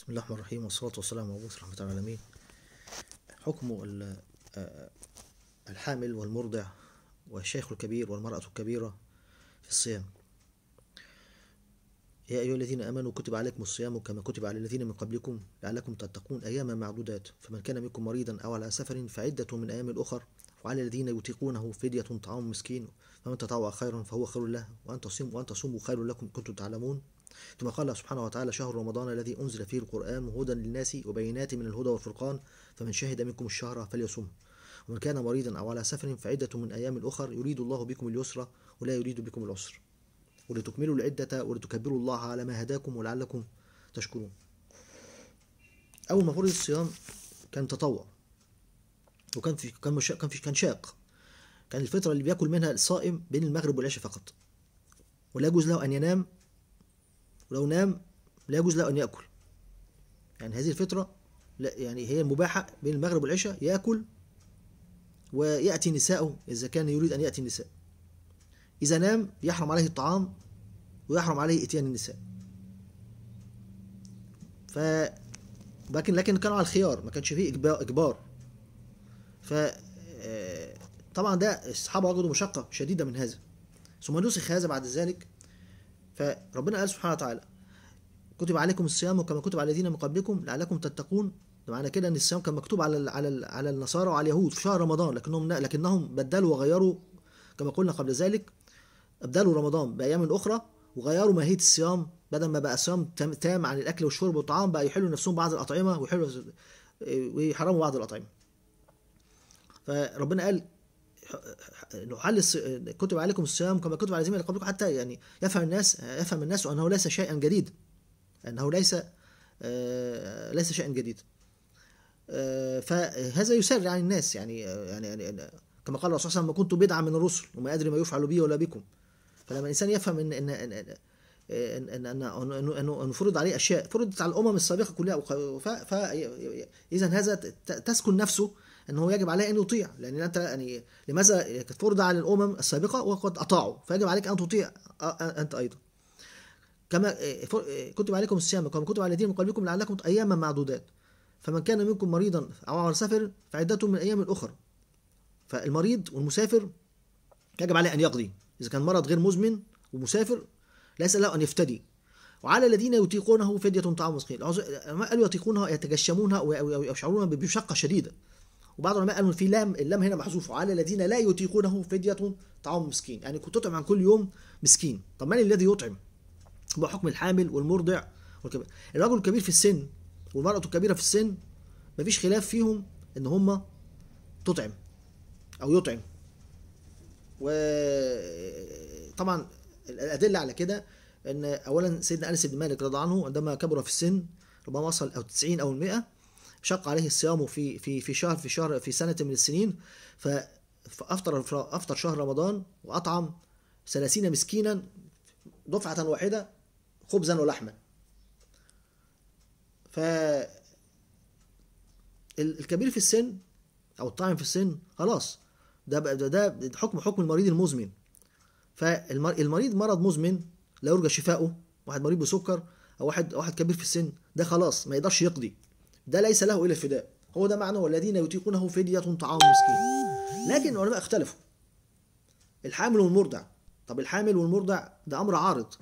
بسم الله الرحمن الرحيم والصلاة والسلام على رسول رحمة العالمين حكم آه، الحامل والمرضع والشيخ الكبير والمرأة الكبيرة في الصيام يا أيها الذين آمنوا كتب عليكم الصيام كما كتب على الذين من قبلكم لعلكم تتقون أياما معدودات فمن كان منكم مريضا أو على سفر فعدة من أيام الأخر وعلى الذين يطيقونه فدية طعام مسكين فمن تطوع خيرا فهو خير له وأن تصوموا وأن تصوموا خير لكم كنتم تعلمون ثم قال سبحانه وتعالى شهر رمضان الذي أنزل فيه القرآن هدى للناس وبينات من الهدى والفرقان فمن شهد منكم الشهر فليصمه ومن كان مريضا أو على سفر فعدة من أيام الأخر يريد الله بكم اليسر ولا يريد بكم العسر ولتكملوا العدة ولتكبروا الله على ما هداكم ولعلكم تشكرون أول ما فرض الصيام كان تطوع وكان في كان مش كان في كان شاق كان الفترة اللي بياكل منها الصائم بين المغرب والعشاء فقط ولا يجوز له أن ينام ولو نام لا يجوز له أن يأكل يعني هذه الفطرة لا يعني هي المباحة بين المغرب والعشاء يأكل ويأتي نساءه إذا كان يريد أن يأتي النساء إذا نام يحرم عليه الطعام ويحرم عليه إتيان النساء ف لكن لكن كانوا على الخيار ما كانش فيه إجبار ف آه، طبعا ده الصحابة وجدوا مشقة شديدة من هذا ثم نسخ هذا بعد ذلك فربنا قال سبحانه وتعالى كتب عليكم الصيام كما كتب على الذين من قبلكم لعلكم تتقون معنى كده ان الصيام كان مكتوب على على على النصارى وعلى اليهود في شهر رمضان لكنهم لكنهم بدلوا وغيروا كما قلنا قبل ذلك ابدلوا رمضان بايام اخرى وغيروا ماهيه الصيام بدل ما بقى صيام تام عن الاكل والشرب والطعام بقى يحلوا نفسهم بعض الاطعمه ويحلوا آه، ويحرموا بعض الاطعمه فربنا قال نحل كتب عليكم الصيام كما كتب على الذين قبلكم حتى يعني يفهم الناس يفهم الناس انه ليس شيئا جديد انه ليس ليس شيئا جديد فهذا يسرع عن الناس يعني يعني, كما قال الرسول صلى الله عليه وسلم كنت بدعا من الرسل وما ادري ما يفعل بي ولا بكم فلما الانسان يفهم ان ان ان ان ان, أن, أن, أن فرض عليه اشياء فرضت على الامم السابقه كلها اذا هذا تسكن نفسه انه يجب عليه ان يطيع لان انت يعني لماذا فرض على الامم السابقه وقد اطاعوا فيجب عليك ان تطيع انت ايضا كما آه، آه، كتب عليكم الصيام كما كتب على الذين من قبلكم لعلكم اياما معدودات فمن كان منكم مريضا او على سفر فعدته من الايام الاخر فالمريض والمسافر يجب عليه ان يقضي اذا كان مرض غير مزمن ومسافر ليس له ان يفتدي وعلى الذين يطيقونه فدية طعام مسكين قالوا يطيقونها يتجشمونها ويشعرون بمشقة شديدة وبعض العلماء قالوا في لام اللام هنا محذوف على الذين لا يطيقونه فديه طعام مسكين يعني كنت تطعم عن كل يوم مسكين طب من الذي يطعم هو حكم الحامل والمرضع والكبير الرجل الكبير في السن والمرأة الكبيرة في السن مفيش خلاف فيهم ان هما تطعم او يطعم و طبعا الادله على كده ان اولا سيدنا انس بن مالك رضي عنه عندما كبر في السن ربما وصل او 90 او 100 شق عليه الصيام في في في شهر في شهر في سنة من السنين فأفطر أفطر شهر رمضان وأطعم ثلاثين مسكينا دفعة واحدة خبزا ولحما ف الكبير في السن أو الطاعن في السن خلاص ده ده ده حكم حكم المريض المزمن فالمريض مرض مزمن لا يرجى شفاؤه واحد مريض بسكر او واحد واحد كبير في السن ده خلاص ما يقدرش يقضي ده ليس له إلا الفداء هو ده معنى والذين يطيقونه فدية طعام مسكين لكن العلماء اختلفوا الحامل والمرضع طب الحامل والمرضع ده أمر عارض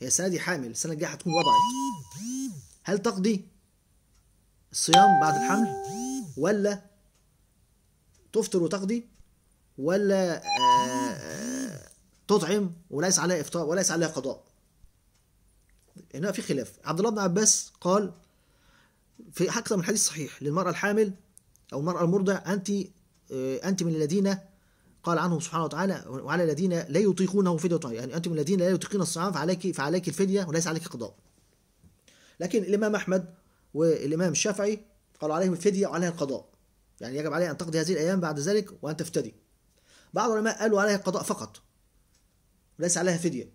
هي السنة دي حامل السنة الجاية هتكون وضعت هل تقضي الصيام بعد الحمل ولا تفطر وتقضي ولا آه، تطعم وليس عليها إفطار وليس عليها قضاء هنا في خلاف عبد الله بن عباس قال في أكثر من حديث صحيح للمرأة الحامل أو المرأة المرضع أنت آه، أنت من الذين قال عنهم سبحانه وتعالى وعلى الذين لا يطيقونه فدية يعني انت من الذين لا يطيقون الصيام فعليك فعليك الفدية وليس عليك قضاء لكن الإمام أحمد والإمام الشافعي قالوا عليهم الفدية وعليها القضاء يعني يجب عليها أن تقضي هذه الأيام بعد ذلك وأن تفتدي بعض العلماء قالوا عليها القضاء فقط وليس عليها فدية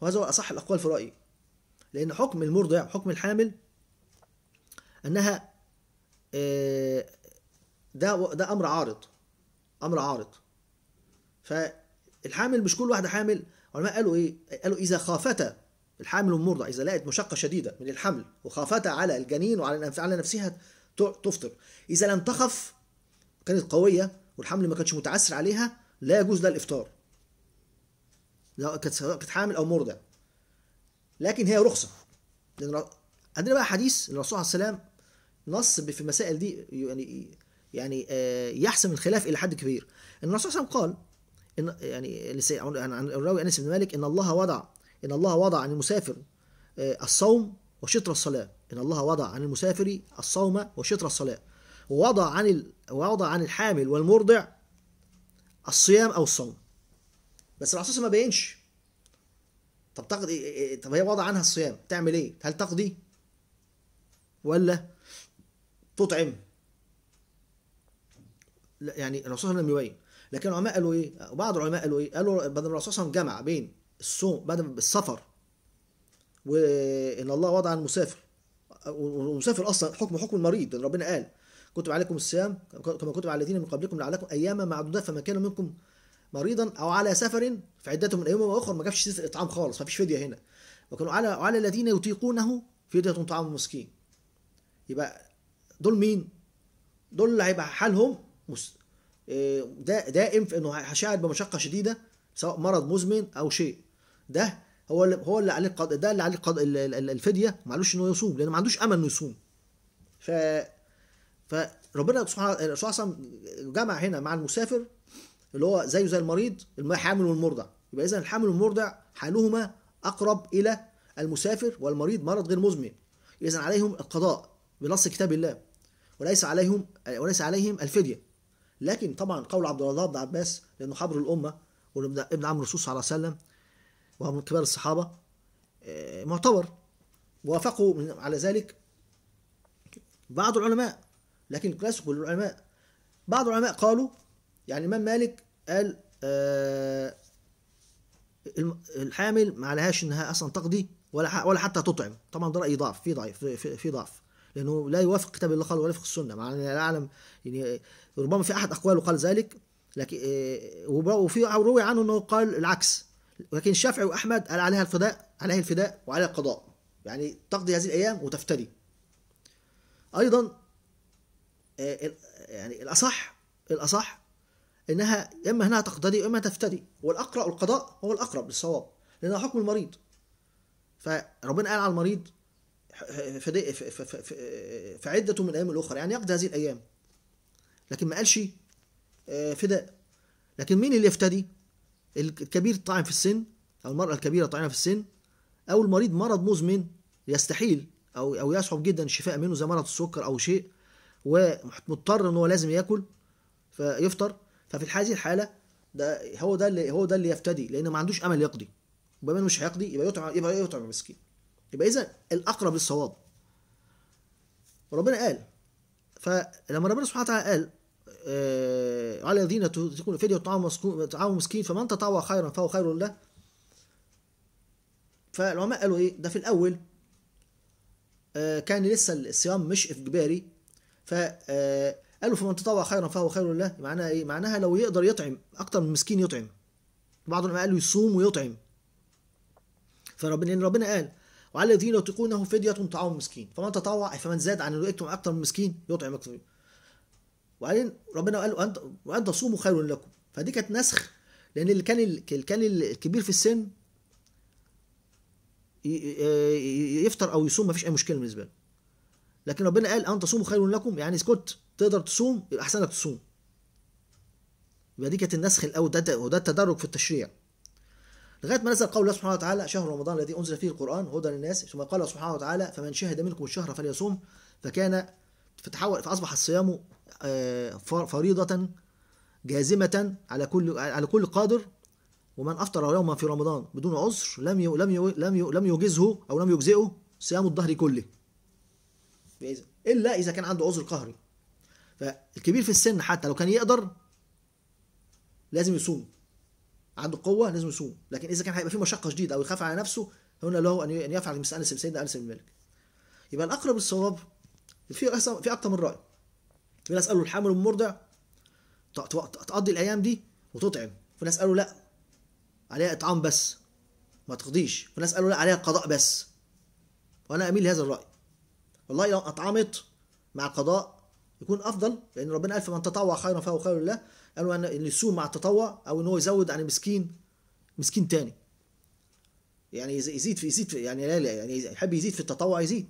وهذا هو أصح الأقوال في رأيي لأن حكم المرضع حكم الحامل انها آه، ده ده امر عارض امر عارض فالحامل مش كل واحده حامل علماء قالوا ايه قالوا اذا خافتا الحامل والمرضع اذا لقت مشقه شديده من الحمل وخافتا على الجنين وعلى على نفسها تفطر اذا لم تخف كانت قويه والحمل ما كانش متعسر عليها لا يجوز لها الافطار سواء كانت حامل او مرضع لكن هي رخصه لان عندنا بقى حديث الرسول عليه وسلم نص في المسائل دي يعني يعني آه، يحسم الخلاف الى حد كبير ان الرسول صلى الله عليه وسلم قال ان يعني عن الراوي انس بن مالك ان الله وضع ان الله وضع عن المسافر آه، الصوم وشطر الصلاه ان الله وضع عن المسافر الصوم وشطر الصلاه ووضع عن ال... ووضع عن الحامل والمرضع الصيام او الصوم بس الرسول ما بينش طب تقضي إيه، إيه، طب هي وضع عنها الصيام تعمل ايه هل تقضي ولا تطعم يعني الرسول صلى الله عليه وسلم يبين لكن العلماء قالوا ايه بعض العلماء قالوا ايه قالوا بدل الرسول صلى الله عليه وسلم جمع بين الصوم بدل السفر وان الله وضع المسافر والمسافر اصلا حكم حكم المريض ربنا قال كتب عليكم الصيام كما كتب على الذين من قبلكم لعلكم اياما معدودات فمن كان منكم مريضا او على سفر فعدته من ايام اخر ما جابش اطعام خالص ما فيش فديه هنا وكانوا على على الذين يطيقونه فديه طعام مسكين يبقى دول مين دول اللي هيبقى حالهم آه، دائم في انه هيشعر بمشقه شديده سواء مرض مزمن او شيء ده هو اللي هو اللي عليه القضاء ده اللي عليه الفديه ما انه يصوم لان ما عندوش امل انه يصوم ف فربنا سبحانه وسلم جمع هنا مع المسافر اللي هو زيه زي المريض الحامل والمرضع يبقى اذا الحامل والمرضع حالهما اقرب الى المسافر والمريض مرض غير مزمن اذا عليهم القضاء بنص كتاب الله وليس عليهم وليس عليهم الفديه لكن طبعا قول عبد الله بن عباس لانه حبر الامه وابن عم الرسول صلى الله عليه وسلم وهو من كبار الصحابه آه، معتبر وافقوا على ذلك بعض العلماء لكن ليس كل العلماء بعض العلماء قالوا يعني الامام مالك قال آه، الحامل ما عليهاش انها اصلا تقضي ولا ولا حتى تطعم طبعا ده راي ضعف في ضعف في ضعف لانه لا يوافق كتاب الله قال ولا يوافق السنه مع اني لا اعلم يعني ربما في احد اقواله قال ذلك لكن آه، وفي روي عنه انه قال العكس لكن الشافعي واحمد قال عليها الفداء عليه الفداء وعليها القضاء يعني تقضي هذه الايام وتفتدي ايضا آه، يعني الاصح الاصح انها اما انها تقتدي واما تفتدي والاقرب القضاء هو الاقرب للصواب لانه حكم المريض فربنا قال على المريض في, في, عدة من الأيام الأخرى يعني يقضي هذه الأيام لكن ما قالش آه، فداء لكن مين اللي يفتدي الكبير الطاعن في السن أو المرأة الكبيرة الطاعنة في السن أو المريض مرض مزمن يستحيل أو أو يصعب جدا الشفاء منه زي مرض السكر أو شيء ومضطر إن هو لازم ياكل فيفطر ففي هذه الحالة ده هو ده اللي هو ده اللي يفتدي لأن ما عندوش أمل يقضي وبما مش هيقضي يبقى يطعم يبقى يطعم المسكين يبقى اذا الاقرب للصواب ربنا قال فلما ربنا سبحانه وتعالى قال آه على الذين تكون فدية طعام مسكين فمن تطوع خيرا فهو خير له فالعلماء قالوا ايه ده في الاول آه كان لسه الصيام مش اجباري ف آه، قالوا فمن تطوع خيرا فهو خير له معناها ايه معناها لو يقدر يطعم اكتر من مسكين يطعم بعضهم قالوا يصوم ويطعم فربنا ربنا قال وعلى الذين يطيقونه فدية طعام مسكين فمن تطوع فمن زاد عن اللي يطعم أكثر من مسكين يطعم أكثر وبعدين ربنا قال وأن وأن تصوموا خير لكم فدي كانت نسخ لأن اللي كان اللي كان الكبير في السن يفطر أو يصوم مفيش أي مشكلة بالنسبة له لكن ربنا قال أن تصوموا خير لكم يعني اسكت تقدر تصوم يبقى أحسن لك تصوم يبقى دي كانت النسخ الأول ده وده التدرج في التشريع لغايه ما نزل قول الله سبحانه وتعالى شهر رمضان الذي انزل فيه القران هدى للناس ثم قال سبحانه وتعالى فمن شهد منكم الشهر فليصوم فكان فتحول فاصبح الصيام آه، فريضه جازمه على كل على كل قادر ومن افطر يوما في رمضان بدون عذر لم يو لم يو لم يو لم يجزه او لم يجزئه صيام الظهر كله الا اذا كان عنده عذر قهري فالكبير في السن حتى لو كان يقدر لازم يصوم عنده قوه لازم يصوم لكن اذا كان هيبقى في مشقه شديده او يخاف على نفسه هنا له ان يفعل مثل انس سيدنا انس بن مالك يبقى الاقرب للصواب في في اكثر من راي في ناس قالوا الحامل المرضع تقضي الايام دي وتطعم في ناس قالوا لا عليها اطعام بس ما تقضيش في ناس قالوا لا عليها قضاء بس وانا اميل لهذا الراي والله لو اطعمت مع القضاء يكون افضل لان ربنا قال فمن تطوع خيرا فهو خير لله قالوا ان السوء مع التطوع او ان هو يزود عن المسكين مسكين تاني يعني يزيد في يزيد في يعني لا لا يعني يحب يزيد في التطوع يزيد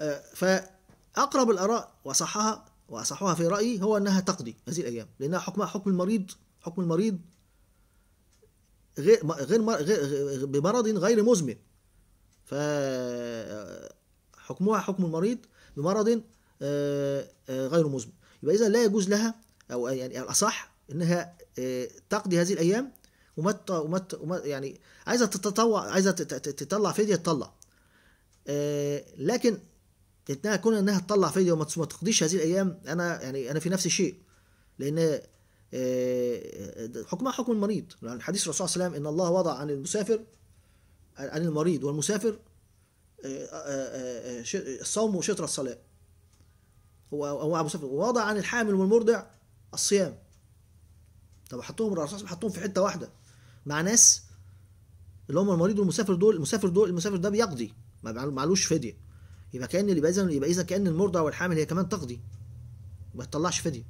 آه، فاقرب الاراء وصحها واصحها في رايي هو انها تقضي هذه الايام لانها حكمها حكم المريض حكم المريض غير غير بمرض غير مزمن ف حكمها حكم المريض بمرض آه، آه، غير مزمن يبقى اذا لا يجوز لها او يعني الاصح انها آه، تقضي هذه الايام وما وما يعني عايزه تتطوع عايزه تطلع فديه تطلع آه، لكن انها كون انها تطلع فديه وما تقضيش هذه الايام انا يعني انا في نفس الشيء لان آه، حكمها حكم المريض لان يعني حديث الرسول صلى الله عليه وسلم ان الله وضع عن المسافر عن المريض والمسافر الصوم وشطر الصلاه هو هو مسافر ووضع عن الحامل والمرضع الصيام طب حطوهم الرسول حطوهم في حته واحده مع ناس اللي هم المريض والمسافر دول المسافر دول المسافر ده بيقضي ما معلوش فديه يبقى كان يبقى اذا يبقى اذا كان المرضى والحامل هي كمان تقضي ما تطلعش فديه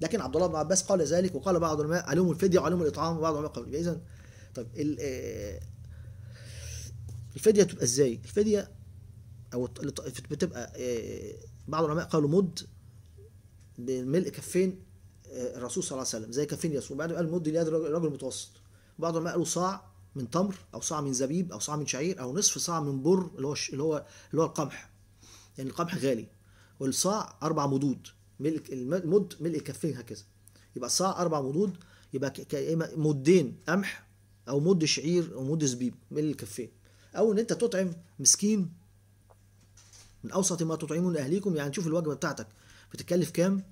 لكن عبد الله بن عباس قال ذلك وقال بعض العلماء عليهم الفديه وعليهم الاطعام وبعض العلماء قال يبقى اذا طب آه، الفديه تبقى ازاي؟ الفديه او بتبقى آه، بعض العلماء قالوا مد بملء كفين الرسول صلى الله عليه وسلم زي كافينيوس وبعدين قال مد اليد المتوسط بعض ما قالوا صاع من تمر او صاع من زبيب او صاع من شعير او نصف صاع من بر اللي هو اللي هو اللي هو القمح يعني القمح غالي والصاع اربع مدود ملك المد ملء الكفين هكذا يبقى صاع اربع مدود يبقى مدين قمح او مد شعير او مد زبيب ملء الكفين او ان انت تطعم مسكين من اوسط ما تطعمون اهليكم يعني شوف الوجبه بتاعتك بتتكلف كام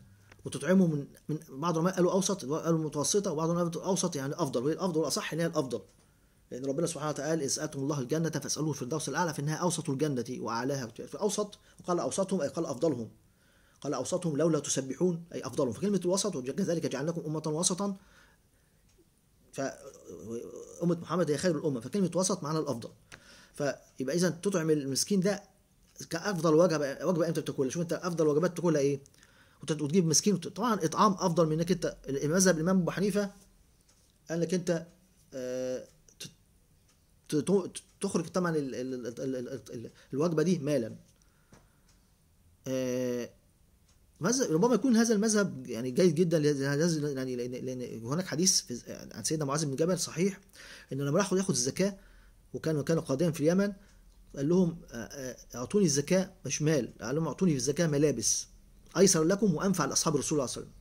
وتطعمه من من بعض العلماء قالوا اوسط قالوا متوسطه وبعض العلماء اوسط يعني افضل وهي الافضل والاصح ان هي الافضل لان ربنا سبحانه وتعالى اذ اتم الله الجنه فاسالوه الفردوس الاعلى فانها اوسط الجنه واعلاها في اوسط وقال اوسطهم اي قال افضلهم قال اوسطهم لولا تسبحون اي افضلهم فكلمه الوسط وكذلك جعلناكم امه وسطا ف امه محمد هي خير الأمة فكلمة وسط معنى الأفضل فيبقى إذا تطعم المسكين ده كأفضل وجبة وجبة أنت بتاكلها شوف أنت أفضل وجبات تاكلها إيه؟ وتجيب مسكين طبعا اطعام افضل من انك انت المذهب الامام ابو حنيفه قال لك انت آه، تخرج طبعا الوجبه دي مالا آه، ربما يكون هذا المذهب يعني جيد جدا يعني لان هناك حديث عن سيدنا معاذ بن جبل صحيح انه لما راح ياخذ الزكاه وكان كان قاضيا في اليمن قال لهم آه، اعطوني الزكاه مش مال قال لهم اعطوني في الزكاه ملابس ايسر لكم وانفع لاصحاب الرسول صلى الله عليه وسلم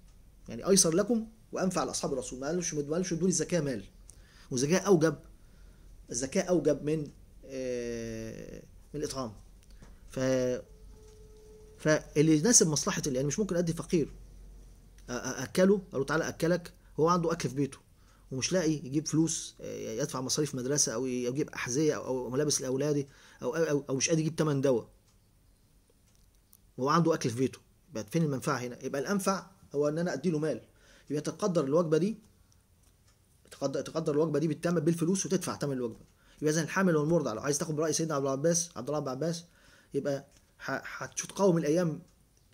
يعني ايسر لكم وانفع لاصحاب الرسول ما قالوش ما قالوش ادوني الزكاه مال وزكاة اوجب الزكاه اوجب من آه من الاطعام ف فاللي يناسب مصلحه يعني مش ممكن ادي فقير اكله اقول تعالى اكلك هو عنده اكل في بيته ومش لاقي يجيب فلوس آه، يدفع مصاريف مدرسه او يجيب احذيه او ملابس لاولاده او او, أو مش قادر يجيب ثمن دواء وهو عنده اكل في بيته يبقى فين المنفعه هنا يبقى الانفع هو ان انا ادي له مال يبقى تقدر الوجبه دي تقدر تقدر الوجبه دي بالثمن بالفلوس وتدفع ثمن الوجبه يبقى اذا الحامل والمرضع لو عايز تاخد براي سيدنا عبد العباس عبد الله بن عباس يبقى هتقاوم الايام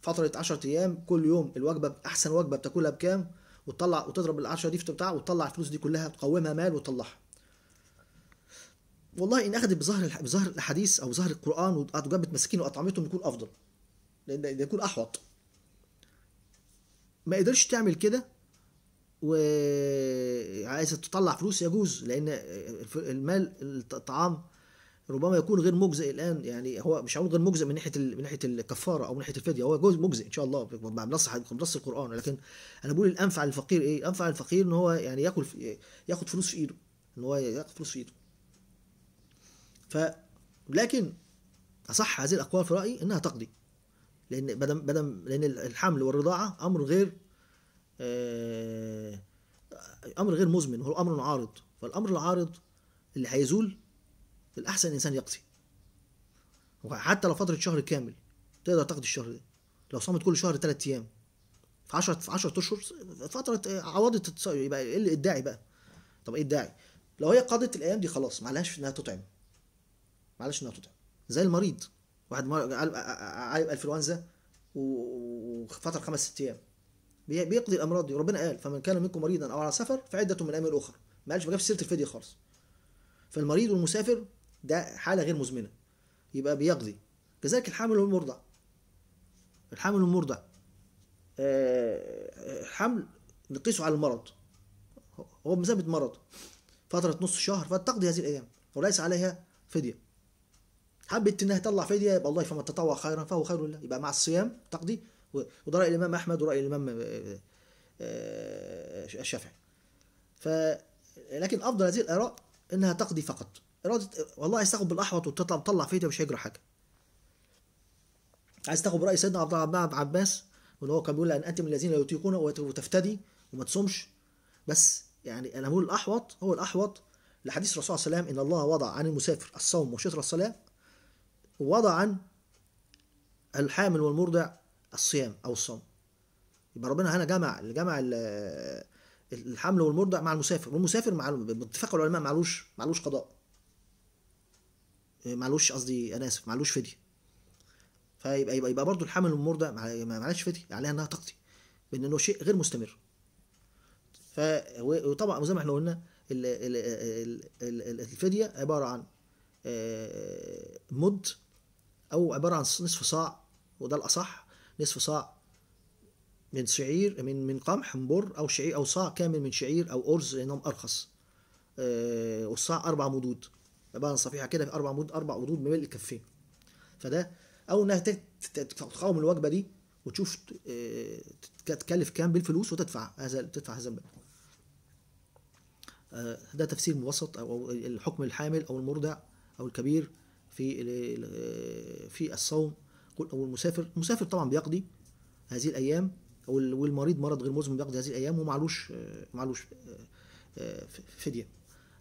فتره 10 ايام كل يوم الوجبه احسن وجبه بتاكلها بكام وتطلع وتضرب ال 10 دي في بتاع وتطلع الفلوس دي كلها تقومها مال وتطلعها والله ان اخذت بظهر بظهر الاحاديث او بظهر القران وجابت مساكين واطعمتهم يكون افضل لان ده يكون احوط ما قدرتش تعمل كده وعايز تطلع فلوس يجوز لأن المال الطعام ربما يكون غير مجزئ الآن يعني هو مش هقول غير مجزئ من ناحية من ناحية الكفارة أو من ناحية الفدية هو جزء مجزئ إن شاء الله بنص بنص القرآن لكن أنا بقول الأنفع للفقير إيه؟ أنفع للفقير إن هو يعني ياكل ياخد فلوس في إيده إن هو ياخد فلوس في إيده ف لكن أصح هذه الأقوال في رأيي إنها تقضي لان بدم بدم لان الحمل والرضاعه امر غير آه، امر غير مزمن هو امر عارض فالامر العارض اللي هيزول الاحسن الانسان يقضي وحتى لو فتره شهر كامل تقدر تقضي الشهر ده لو صامت كل شهر ثلاث ايام في 10 في 10 اشهر فتره آه، عوضت يبقى ايه الداعي بقى طب ايه الداعي لو هي قضت الايام دي خلاص معلش انها تطعم معلش انها تطعم زي المريض واحد آه، آه، آه، عايب انفلونزا وفتره خمس ست ايام بيقضي الامراض دي ربنا قال فمن كان منكم مريضا او على سفر فعده من ايام اخرى ما قالش ما جابش سيره الفديه خالص فالمريض والمسافر ده حاله غير مزمنه يبقى بيقضي كذلك الحامل والمرضع الحامل والمرضع الحمل نقيسه على المرض هو بمثابه مرض فتره نص شهر فتقضي هذه الايام وليس عليها فديه حبت انها تطلع فديه يبقى الله فمن تطوع خيرا فهو خير له يبقى مع الصيام تقضي وده راي الامام احمد وراي الامام آه، آه، الشافعي ف لكن افضل هذه الاراء انها تقضي فقط اراده والله عايز تاخد بالاحوط وتطلع تطلع فديه مش هيجرى حاجه عايز تاخد براي سيدنا عبد الله بن عباس وإن هو كان بيقول ان من الذين لا يطيقون وتفتدي وما تصومش بس يعني انا بقول الاحوط هو الاحوط لحديث الرسول صلى الله عليه وسلم ان الله وضع عن المسافر الصوم وشطر الصلاه وضعا عن الحامل والمرضع الصيام أو الصوم يبقى ربنا هنا جمع جمع الحمل والمرضع مع المسافر والمسافر مع باتفاق العلماء معلوش معلوش قضاء إيه، معلوش قصدي انا اسف معلوش فديه فيبقى يبقى يبقى برضه الحمل والمرضع معلش فديه عليها انها تقضي انه شيء غير مستمر ف وطبعا زي ما احنا قلنا الفديه عباره عن آه، مد او عباره عن نصف صاع وده الاصح نصف صاع من شعير من من قمح من بر او شعير او صاع كامل من شعير او ارز لانهم ارخص آه والصاع اربع مدود عباره عن صفيحه كده في اربع مدود اربع من بملء الكفين فده او انها تقاوم الوجبه دي وتشوف آه، تكلف كام بالفلوس وتدفع هذا تدفع هذا المبلغ آه، ده تفسير مبسط او الحكم الحامل او المرضع او الكبير في في الصوم او المسافر المسافر طبعا بيقضي هذه الايام والمريض مرض غير مزمن بيقضي هذه الايام ومعلوش معلوش آه، فديه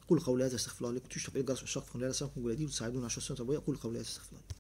قول قولي هذا استغفر الله لكم تشرف الجرس جرس الشرف لا سمكم ولدي وتساعدون على شخص اقول قولي هذا استغفر الله